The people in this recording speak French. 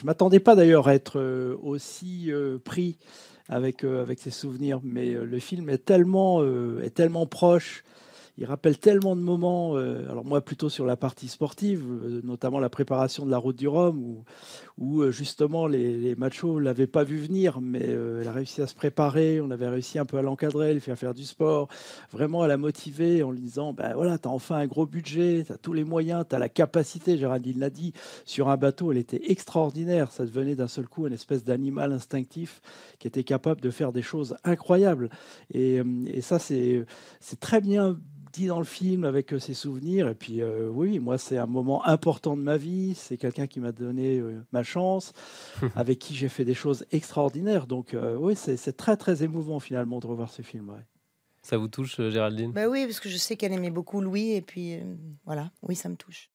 Je m'attendais pas d'ailleurs à être euh, aussi euh, pris avec, euh, avec ces souvenirs, mais le film est tellement, est tellement proche il rappelle tellement de moments, alors moi plutôt sur la partie sportive, notamment la préparation de la route du Rhum, ou où euh, justement les, machos ne l'avaient pas vu venir, mais euh, elle a réussi à se préparer, on avait réussi un peu à l'encadrer, lui faire faire du sport, vraiment à la motiver en lui disant, ben voilà, tu as enfin un gros budget, tu as tous les moyens, tu as la capacité, Géraldine l'a dit, sur un bateau, elle était extraordinaire, ça devenait d'un seul coup une espèce d'animal instinctif qui était capable de faire des choses incroyables. et euh, ça, c'est très bien dans le film avec euh, ses souvenirs. Et puis, euh, oui, moi, c'est un moment important de ma vie. C'est quelqu'un qui m'a donné euh, ma chance, avec qui j'ai fait des choses extraordinaires. Donc, oui, c'est très, très émouvant finalement de revoir ce film. Ouais. Ça vous touche, Géraldine bah Oui, parce que je sais qu'elle aimait beaucoup Louis. Et puis, voilà, oui, ça me touche.